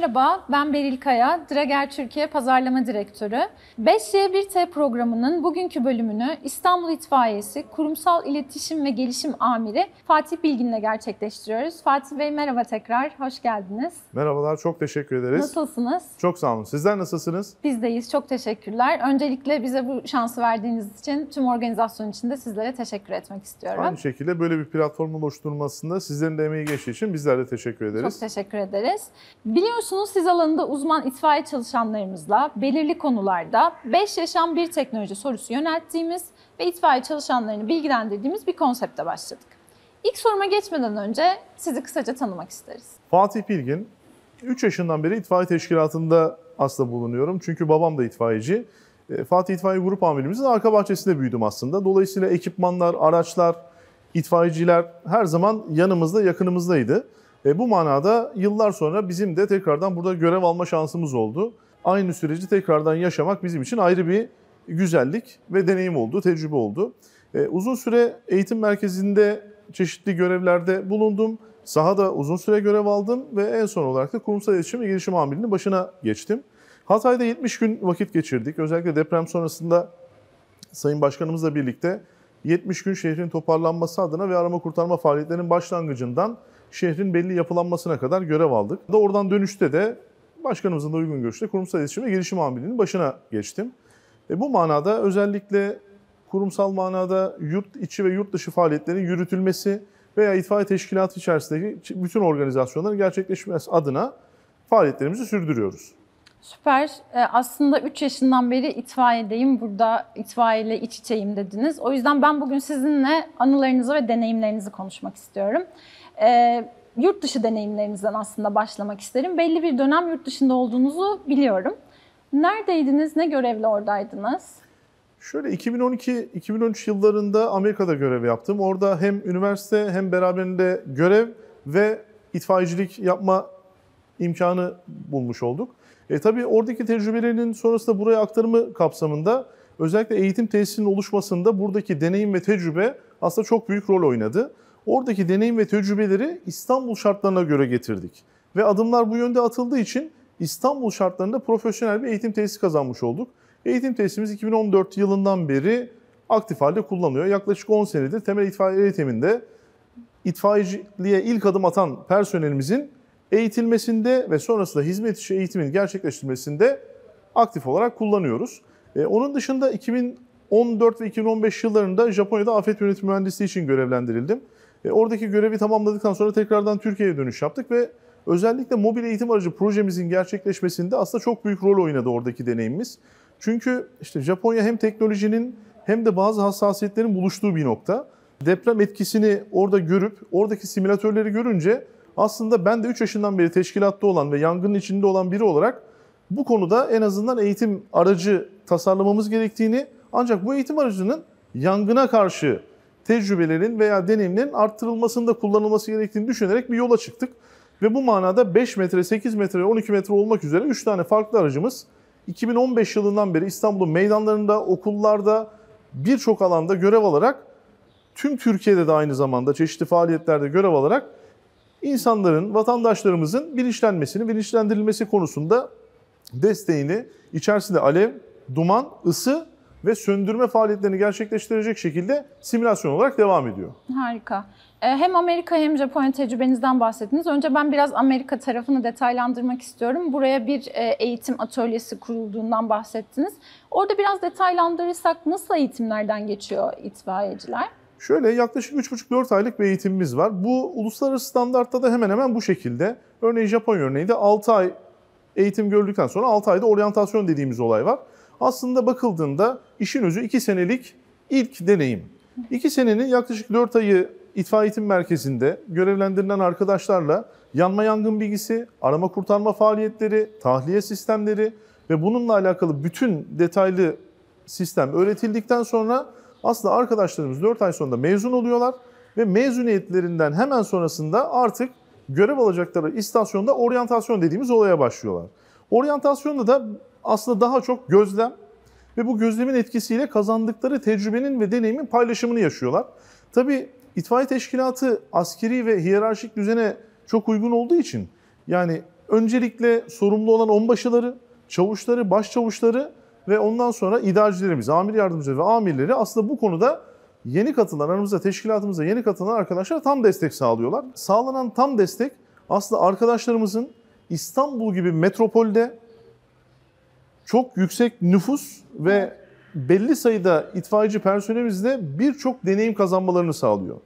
Merhaba, ben Beril Kaya, Drager Türkiye Pazarlama Direktörü. 5Y1T programının bugünkü bölümünü İstanbul İtfaiyesi Kurumsal İletişim ve Gelişim Amiri Fatih Bilgin'le gerçekleştiriyoruz. Fatih Bey merhaba tekrar, hoş geldiniz. Merhabalar, çok teşekkür ederiz. Nasılsınız? Çok sağ olun. Sizler nasılsınız? Biz deyiz, çok teşekkürler. Öncelikle bize bu şansı verdiğiniz için tüm organizasyon için de sizlere teşekkür etmek istiyorum. Aynı şekilde böyle bir platformun oluşturulmasında sizlerin de emeği geçtiği için bizler de teşekkür ederiz. Çok teşekkür ederiz. Biliyorsunuz Biliyorsunuz siz alanında uzman itfaiye çalışanlarımızla belirli konularda 5 yaşam bir teknoloji sorusu yönelttiğimiz ve itfaiye çalışanlarını bilgilendirdiğimiz bir konsepte başladık. İlk soruma geçmeden önce sizi kısaca tanımak isteriz. Fatih Bilgin, 3 yaşından beri itfaiye teşkilatında aslında bulunuyorum. Çünkü babam da itfaiyeci. E, Fatih İtfaiye Grup Amirimizin arka bahçesinde büyüdüm aslında. Dolayısıyla ekipmanlar, araçlar, itfaiyeciler her zaman yanımızda, yakınımızdaydı. E, bu manada yıllar sonra bizim de tekrardan burada görev alma şansımız oldu. Aynı süreci tekrardan yaşamak bizim için ayrı bir güzellik ve deneyim oldu, tecrübe oldu. E, uzun süre eğitim merkezinde çeşitli görevlerde bulundum. Sahada uzun süre görev aldım ve en son olarak da kurumsal iletişim ve gelişim amirinin başına geçtim. Hatay'da 70 gün vakit geçirdik. Özellikle deprem sonrasında Sayın Başkanımızla birlikte 70 gün şehrin toparlanması adına ve arama kurtarma faaliyetlerinin başlangıcından şehrin belli yapılanmasına kadar görev aldık. Da oradan dönüşte de başkanımızın da uygun görüşte kurumsal iletişim ve girişim amirliğinin başına geçtim. E bu manada özellikle kurumsal manada yurt içi ve yurt dışı faaliyetlerin yürütülmesi veya itfaiye teşkilatı içerisindeki bütün organizasyonların gerçekleşmesi adına faaliyetlerimizi sürdürüyoruz. Süper. E, aslında 3 yaşından beri itfaiyedeyim. Burada itfaiyeyle iç içeyim dediniz. O yüzden ben bugün sizinle anılarınızı ve deneyimlerinizi konuşmak istiyorum e, yurt dışı deneyimlerinizden aslında başlamak isterim. Belli bir dönem yurt dışında olduğunuzu biliyorum. Neredeydiniz, ne görevle oradaydınız? Şöyle 2012-2013 yıllarında Amerika'da görev yaptım. Orada hem üniversite hem beraberinde görev ve itfaiyecilik yapma imkanı bulmuş olduk. E tabii oradaki tecrübelerinin sonrasında buraya aktarımı kapsamında özellikle eğitim tesisinin oluşmasında buradaki deneyim ve tecrübe aslında çok büyük rol oynadı. Oradaki deneyim ve tecrübeleri İstanbul şartlarına göre getirdik. Ve adımlar bu yönde atıldığı için İstanbul şartlarında profesyonel bir eğitim tesisi kazanmış olduk. Eğitim tesisimiz 2014 yılından beri aktif halde kullanıyor. Yaklaşık 10 senedir temel itfaiye eğitiminde itfaiyeciliğe ilk adım atan personelimizin eğitilmesinde ve sonrasında hizmet işi eğitimin gerçekleştirilmesinde aktif olarak kullanıyoruz. E, onun dışında 2014 ve 2015 yıllarında Japonya'da afet yönetimi mühendisliği için görevlendirildim. E, oradaki görevi tamamladıktan sonra tekrardan Türkiye'ye dönüş yaptık ve özellikle mobil eğitim aracı projemizin gerçekleşmesinde aslında çok büyük rol oynadı oradaki deneyimimiz. Çünkü işte Japonya hem teknolojinin hem de bazı hassasiyetlerin buluştuğu bir nokta. Deprem etkisini orada görüp, oradaki simülatörleri görünce aslında ben de 3 yaşından beri teşkilatta olan ve yangının içinde olan biri olarak bu konuda en azından eğitim aracı tasarlamamız gerektiğini ancak bu eğitim aracının yangına karşı tecrübelerin veya deneyimlerin arttırılmasında kullanılması gerektiğini düşünerek bir yola çıktık. Ve bu manada 5 metre, 8 metre, 12 metre olmak üzere 3 tane farklı aracımız 2015 yılından beri İstanbul'un meydanlarında, okullarda, birçok alanda görev alarak tüm Türkiye'de de aynı zamanda çeşitli faaliyetlerde görev alarak insanların, vatandaşlarımızın bilinçlenmesini, bilinçlendirilmesi konusunda desteğini içerisinde alev, duman, ısı ve söndürme faaliyetlerini gerçekleştirecek şekilde simülasyon olarak devam ediyor. Harika. Ee, hem Amerika hem Japonya tecrübenizden bahsettiniz. Önce ben biraz Amerika tarafını detaylandırmak istiyorum. Buraya bir e, eğitim atölyesi kurulduğundan bahsettiniz. Orada biraz detaylandırırsak nasıl eğitimlerden geçiyor itfaiyeciler? Şöyle yaklaşık 3,5-4 aylık bir eğitimimiz var. Bu uluslararası standartta da hemen hemen bu şekilde. Örneğin Japonya örneğinde 6 ay eğitim gördükten sonra 6 ayda oryantasyon dediğimiz olay var. Aslında bakıldığında işin özü 2 senelik ilk deneyim. 2 senenin yaklaşık 4 ayı itfaiye eğitim merkezinde görevlendirilen arkadaşlarla yanma yangın bilgisi, arama kurtarma faaliyetleri, tahliye sistemleri ve bununla alakalı bütün detaylı sistem öğretildikten sonra aslında arkadaşlarımız 4 ay sonunda mezun oluyorlar ve mezuniyetlerinden hemen sonrasında artık görev alacakları istasyonda oryantasyon dediğimiz olaya başlıyorlar. Oryantasyonda da aslında daha çok gözlem ve bu gözlemin etkisiyle kazandıkları tecrübenin ve deneyimin paylaşımını yaşıyorlar. Tabi itfaiye teşkilatı askeri ve hiyerarşik düzene çok uygun olduğu için yani öncelikle sorumlu olan onbaşıları, çavuşları, başçavuşları ve ondan sonra idarecilerimiz, amir yardımcıları ve amirleri aslında bu konuda yeni katılan aramıza, teşkilatımıza yeni katılan arkadaşlar tam destek sağlıyorlar. Sağlanan tam destek aslında arkadaşlarımızın İstanbul gibi metropolde çok yüksek nüfus ve belli sayıda itfaiyeci personelimizle birçok deneyim kazanmalarını sağlıyor.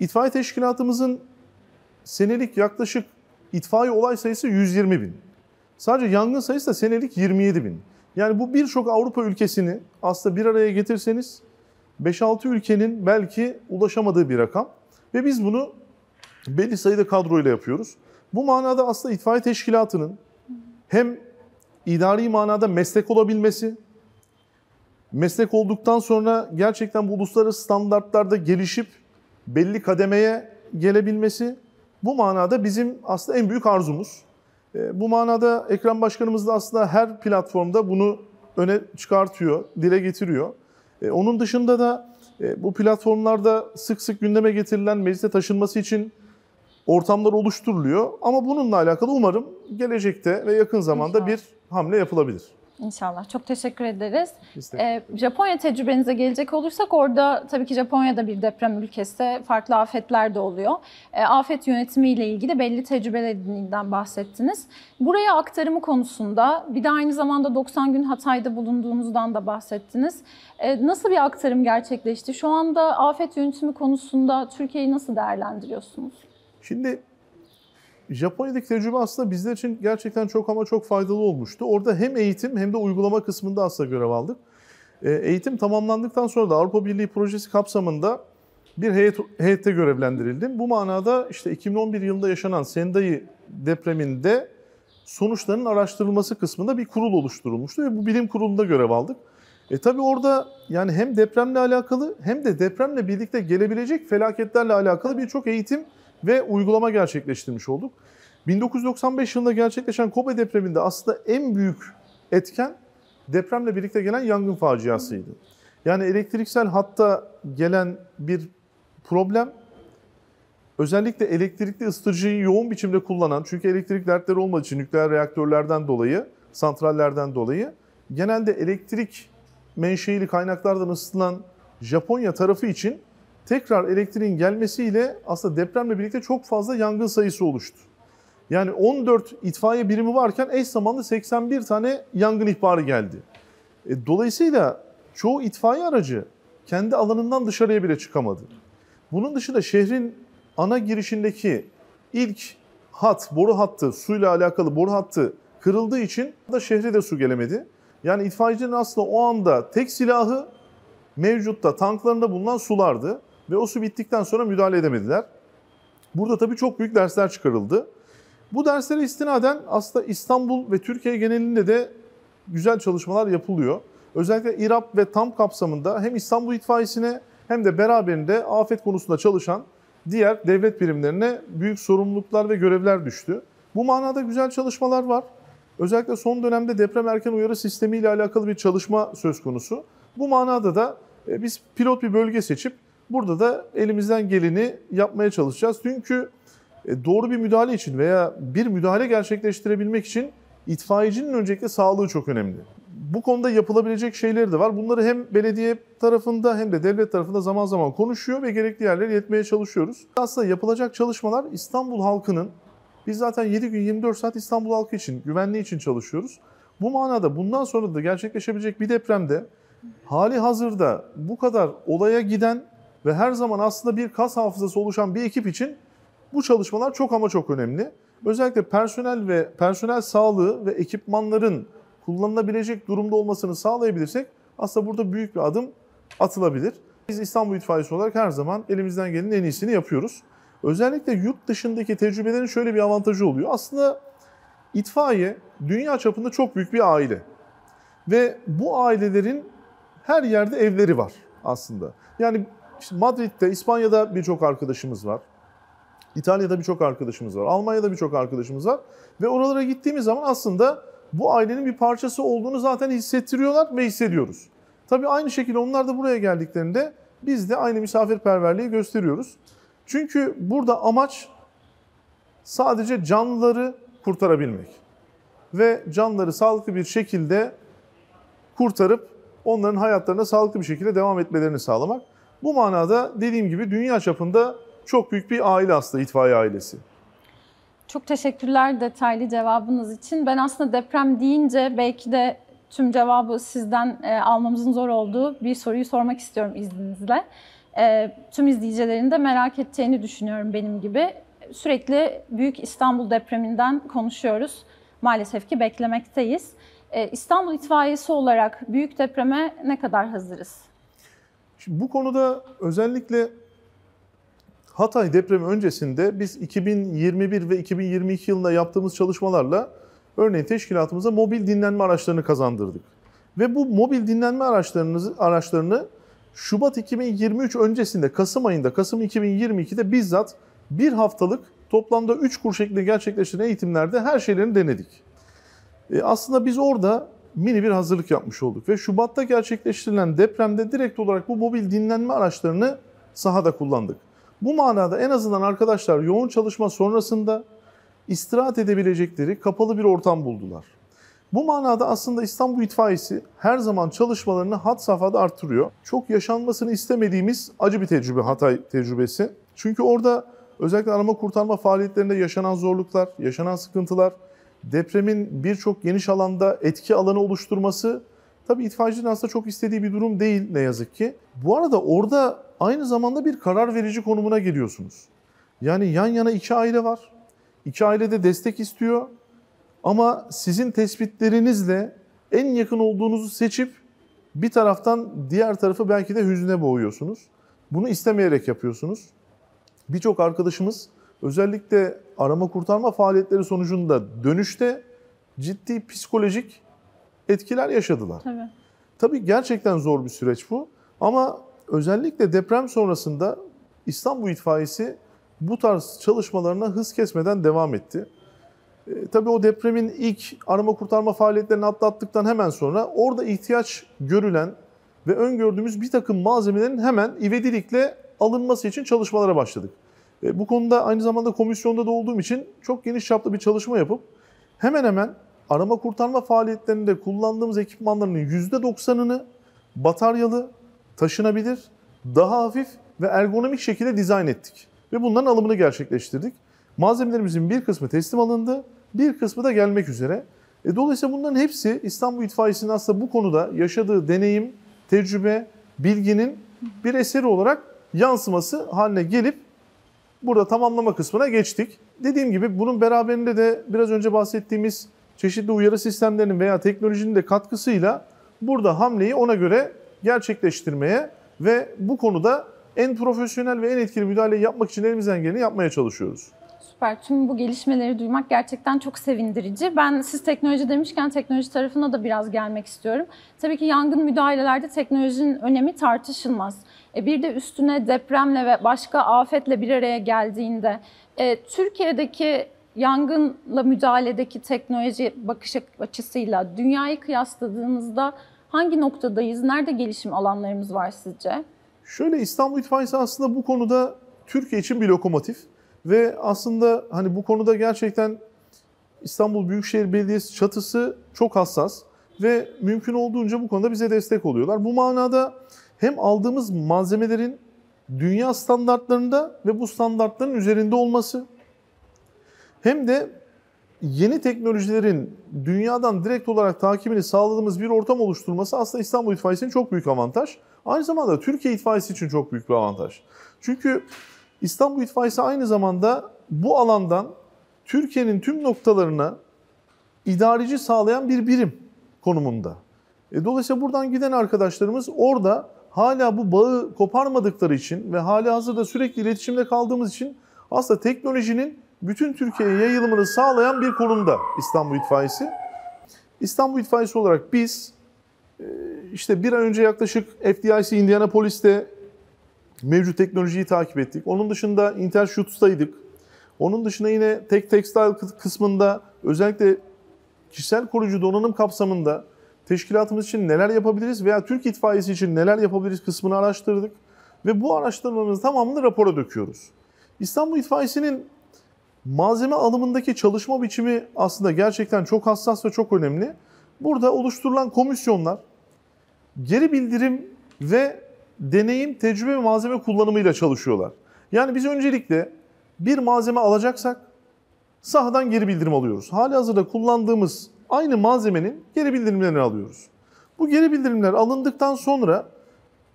İtfaiye teşkilatımızın senelik yaklaşık itfaiye olay sayısı 120 bin. Sadece yangın sayısı da senelik 27 bin. Yani bu birçok Avrupa ülkesini aslında bir araya getirseniz 5-6 ülkenin belki ulaşamadığı bir rakam. Ve biz bunu belli sayıda kadroyla yapıyoruz. Bu manada aslında itfaiye teşkilatının hem idari manada meslek olabilmesi, meslek olduktan sonra gerçekten bu uluslararası standartlarda gelişip belli kademeye gelebilmesi bu manada bizim aslında en büyük arzumuz. E, bu manada Ekrem Başkanımız da aslında her platformda bunu öne çıkartıyor, dile getiriyor. E, onun dışında da e, bu platformlarda sık sık gündeme getirilen meclise taşınması için ortamlar oluşturuluyor. Ama bununla alakalı umarım gelecekte ve yakın zamanda İnşallah. bir hamle yapılabilir. İnşallah. Çok teşekkür ederiz. Ee, Japonya tecrübenize gelecek olursak orada tabii ki Japonya'da bir deprem ülkesi. Farklı afetler de oluyor. Ee, afet yönetimiyle ilgili belli tecrübelerinden bahsettiniz. Buraya aktarımı konusunda bir de aynı zamanda 90 gün Hatay'da bulunduğunuzdan da bahsettiniz. Ee, nasıl bir aktarım gerçekleşti? Şu anda afet yönetimi konusunda Türkiye'yi nasıl değerlendiriyorsunuz? Şimdi Japonya'daki tecrübe aslında bizler için gerçekten çok ama çok faydalı olmuştu. Orada hem eğitim hem de uygulama kısmında aslında görev aldık. Ee, eğitim tamamlandıktan sonra da Avrupa Birliği projesi kapsamında bir heyet, heyette görevlendirildim. Bu manada işte 2011 yılında yaşanan Sendai depreminde sonuçların araştırılması kısmında bir kurul oluşturulmuştu ve bu bilim kurulunda görev aldık. E tabi orada yani hem depremle alakalı hem de depremle birlikte gelebilecek felaketlerle alakalı birçok eğitim ve uygulama gerçekleştirmiş olduk. 1995 yılında gerçekleşen Kobe depreminde aslında en büyük etken depremle birlikte gelen yangın faciasıydı. Yani elektriksel hatta gelen bir problem özellikle elektrikli ısıtıcıyı yoğun biçimde kullanan çünkü elektrik dertleri olmadığı için nükleer reaktörlerden dolayı, santrallerden dolayı genelde elektrik menşeili kaynaklardan ısıtılan Japonya tarafı için tekrar elektriğin gelmesiyle aslında depremle birlikte çok fazla yangın sayısı oluştu. Yani 14 itfaiye birimi varken eş zamanlı 81 tane yangın ihbarı geldi. E, dolayısıyla çoğu itfaiye aracı kendi alanından dışarıya bile çıkamadı. Bunun dışında şehrin ana girişindeki ilk hat, boru hattı, suyla alakalı boru hattı kırıldığı için da şehre de su gelemedi. Yani itfaiyecilerin aslında o anda tek silahı mevcutta tanklarında bulunan sulardı. Ve o su bittikten sonra müdahale edemediler. Burada tabii çok büyük dersler çıkarıldı. Bu derslere istinaden aslında İstanbul ve Türkiye genelinde de güzel çalışmalar yapılıyor. Özellikle İRAP ve TAM kapsamında hem İstanbul itfaiyesine hem de beraberinde afet konusunda çalışan diğer devlet birimlerine büyük sorumluluklar ve görevler düştü. Bu manada güzel çalışmalar var. Özellikle son dönemde deprem erken uyarı sistemi ile alakalı bir çalışma söz konusu. Bu manada da e, biz pilot bir bölge seçip Burada da elimizden geleni yapmaya çalışacağız. Çünkü e, doğru bir müdahale için veya bir müdahale gerçekleştirebilmek için itfaiyecinin öncelikle sağlığı çok önemli. Bu konuda yapılabilecek şeyler de var. Bunları hem belediye tarafında hem de devlet tarafında zaman zaman konuşuyor ve gerekli yerlere yetmeye çalışıyoruz. Aslında yapılacak çalışmalar İstanbul halkının, biz zaten 7 gün 24 saat İstanbul halkı için, güvenliği için çalışıyoruz. Bu manada bundan sonra da gerçekleşebilecek bir depremde hali hazırda bu kadar olaya giden ve her zaman aslında bir kas hafızası oluşan bir ekip için bu çalışmalar çok ama çok önemli. Özellikle personel ve personel sağlığı ve ekipmanların kullanılabilecek durumda olmasını sağlayabilirsek aslında burada büyük bir adım atılabilir. Biz İstanbul İtfaiyesi olarak her zaman elimizden gelenin en iyisini yapıyoruz. Özellikle yurt dışındaki tecrübelerin şöyle bir avantajı oluyor. Aslında itfaiye dünya çapında çok büyük bir aile. Ve bu ailelerin her yerde evleri var aslında. Yani işte Madrid'de, İspanya'da birçok arkadaşımız var. İtalya'da birçok arkadaşımız var. Almanya'da birçok arkadaşımız var. Ve oralara gittiğimiz zaman aslında bu ailenin bir parçası olduğunu zaten hissettiriyorlar ve hissediyoruz. Tabii aynı şekilde onlar da buraya geldiklerinde biz de aynı misafirperverliği gösteriyoruz. Çünkü burada amaç sadece canlıları kurtarabilmek. Ve canlıları sağlıklı bir şekilde kurtarıp onların hayatlarına sağlıklı bir şekilde devam etmelerini sağlamak. Bu manada dediğim gibi dünya çapında çok büyük bir aile aslında itfaiye ailesi. Çok teşekkürler detaylı cevabınız için. Ben aslında deprem deyince belki de tüm cevabı sizden e, almamızın zor olduğu bir soruyu sormak istiyorum izninizle. E, tüm izleyicilerin de merak ettiğini düşünüyorum benim gibi. Sürekli Büyük İstanbul depreminden konuşuyoruz. Maalesef ki beklemekteyiz. E, İstanbul itfaiyesi olarak büyük depreme ne kadar hazırız? Şimdi bu konuda özellikle Hatay depremi öncesinde biz 2021 ve 2022 yılında yaptığımız çalışmalarla örneğin teşkilatımıza mobil dinlenme araçlarını kazandırdık. Ve bu mobil dinlenme araçlarını, araçlarını Şubat 2023 öncesinde Kasım ayında, Kasım 2022'de bizzat bir haftalık toplamda 3 kur şeklinde gerçekleşen eğitimlerde her şeylerini denedik. E aslında biz orada mini bir hazırlık yapmış olduk ve Şubat'ta gerçekleştirilen depremde direkt olarak bu mobil dinlenme araçlarını sahada kullandık. Bu manada en azından arkadaşlar yoğun çalışma sonrasında istirahat edebilecekleri kapalı bir ortam buldular. Bu manada aslında İstanbul İtfaiyesi her zaman çalışmalarını hat safhada arttırıyor. Çok yaşanmasını istemediğimiz acı bir tecrübe Hatay tecrübesi. Çünkü orada özellikle arama kurtarma faaliyetlerinde yaşanan zorluklar, yaşanan sıkıntılar, depremin birçok geniş alanda etki alanı oluşturması tabii itfaiyecinin aslında çok istediği bir durum değil ne yazık ki. Bu arada orada aynı zamanda bir karar verici konumuna geliyorsunuz. Yani yan yana iki aile var. İki aile de destek istiyor. Ama sizin tespitlerinizle en yakın olduğunuzu seçip bir taraftan diğer tarafı belki de hüzne boğuyorsunuz. Bunu istemeyerek yapıyorsunuz. Birçok arkadaşımız özellikle arama kurtarma faaliyetleri sonucunda dönüşte ciddi psikolojik etkiler yaşadılar. Tabii. Tabii gerçekten zor bir süreç bu ama özellikle deprem sonrasında İstanbul İtfaiyesi bu tarz çalışmalarına hız kesmeden devam etti. E, tabii o depremin ilk arama kurtarma faaliyetlerini atlattıktan hemen sonra orada ihtiyaç görülen ve öngördüğümüz bir takım malzemelerin hemen ivedilikle alınması için çalışmalara başladık. E, bu konuda aynı zamanda komisyonda da olduğum için çok geniş çaplı bir çalışma yapıp hemen hemen arama kurtarma faaliyetlerinde kullandığımız ekipmanların %90'ını bataryalı, taşınabilir, daha hafif ve ergonomik şekilde dizayn ettik. Ve bunların alımını gerçekleştirdik. Malzemelerimizin bir kısmı teslim alındı, bir kısmı da gelmek üzere. E, dolayısıyla bunların hepsi İstanbul İtfaiyesi'nin aslında bu konuda yaşadığı deneyim, tecrübe, bilginin bir eseri olarak yansıması haline gelip Burada tamamlama kısmına geçtik. Dediğim gibi bunun beraberinde de biraz önce bahsettiğimiz çeşitli uyarı sistemlerinin veya teknolojinin de katkısıyla burada hamleyi ona göre gerçekleştirmeye ve bu konuda en profesyonel ve en etkili müdahaleyi yapmak için elimizden geleni yapmaya çalışıyoruz süper. Tüm bu gelişmeleri duymak gerçekten çok sevindirici. Ben siz teknoloji demişken teknoloji tarafına da biraz gelmek istiyorum. Tabii ki yangın müdahalelerde teknolojinin önemi tartışılmaz. E bir de üstüne depremle ve başka afetle bir araya geldiğinde e, Türkiye'deki yangınla müdahaledeki teknoloji bakış açısıyla dünyayı kıyasladığınızda hangi noktadayız? Nerede gelişim alanlarımız var sizce? Şöyle İstanbul İtfaiyesi aslında bu konuda Türkiye için bir lokomotif. Ve aslında hani bu konuda gerçekten İstanbul Büyükşehir Belediyesi çatısı çok hassas ve mümkün olduğunca bu konuda bize destek oluyorlar. Bu manada hem aldığımız malzemelerin dünya standartlarında ve bu standartların üzerinde olması hem de yeni teknolojilerin dünyadan direkt olarak takibini sağladığımız bir ortam oluşturması aslında İstanbul İtfaiyesi'nin çok büyük avantaj. Aynı zamanda Türkiye İtfaiyesi için çok büyük bir avantaj. Çünkü İstanbul İtfaiyesi aynı zamanda bu alandan Türkiye'nin tüm noktalarına idareci sağlayan bir birim konumunda. E, dolayısıyla buradan giden arkadaşlarımız orada hala bu bağı koparmadıkları için ve hala hazırda sürekli iletişimde kaldığımız için aslında teknolojinin bütün Türkiye'ye yayılımını sağlayan bir konumda İstanbul İtfaiyesi. İstanbul İtfaiyesi olarak biz e, işte bir ay önce yaklaşık FDIC Indianapolis'te mevcut teknolojiyi takip ettik. Onun dışında Intel Shoots'taydık. Onun dışında yine tek tekstil kısmında özellikle kişisel koruyucu donanım kapsamında teşkilatımız için neler yapabiliriz veya Türk itfaiyesi için neler yapabiliriz kısmını araştırdık. Ve bu araştırmamızı tamamını rapora döküyoruz. İstanbul İtfaiyesi'nin malzeme alımındaki çalışma biçimi aslında gerçekten çok hassas ve çok önemli. Burada oluşturulan komisyonlar geri bildirim ve deneyim, tecrübe ve malzeme kullanımıyla çalışıyorlar. Yani biz öncelikle bir malzeme alacaksak sahadan geri bildirim alıyoruz. Hali hazırda kullandığımız aynı malzemenin geri bildirimlerini alıyoruz. Bu geri bildirimler alındıktan sonra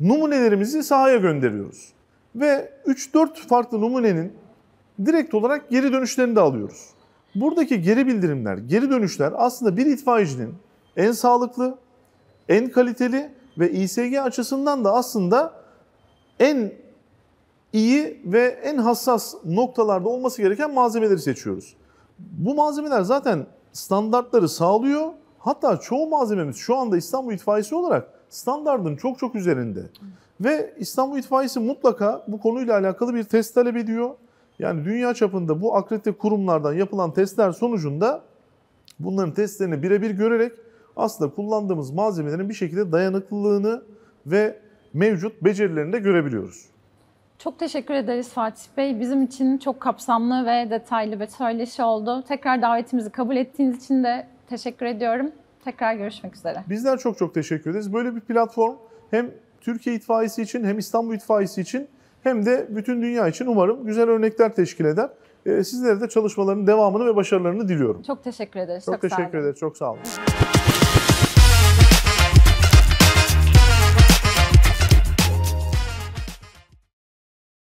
numunelerimizi sahaya gönderiyoruz. Ve 3-4 farklı numunenin direkt olarak geri dönüşlerini de alıyoruz. Buradaki geri bildirimler, geri dönüşler aslında bir itfaiyecinin en sağlıklı, en kaliteli ve İSG açısından da aslında en iyi ve en hassas noktalarda olması gereken malzemeleri seçiyoruz. Bu malzemeler zaten standartları sağlıyor. Hatta çoğu malzememiz şu anda İstanbul İtfaiyesi olarak standartın çok çok üzerinde. Ve İstanbul İtfaiyesi mutlaka bu konuyla alakalı bir test talep ediyor. Yani dünya çapında bu akredite kurumlardan yapılan testler sonucunda bunların testlerini birebir görerek aslında kullandığımız malzemelerin bir şekilde dayanıklılığını ve mevcut becerilerini de görebiliyoruz. Çok teşekkür ederiz Fatih Bey. Bizim için çok kapsamlı ve detaylı bir söyleşi oldu. Tekrar davetimizi kabul ettiğiniz için de teşekkür ediyorum. Tekrar görüşmek üzere. Bizler çok çok teşekkür ederiz. Böyle bir platform hem Türkiye itfaiyesi için hem İstanbul itfaiyesi için hem de bütün dünya için umarım güzel örnekler teşkil eder. Ee, sizlere de çalışmaların devamını ve başarılarını diliyorum. Çok teşekkür ederiz. Çok, çok teşekkür ederiz. Çok sağ olun.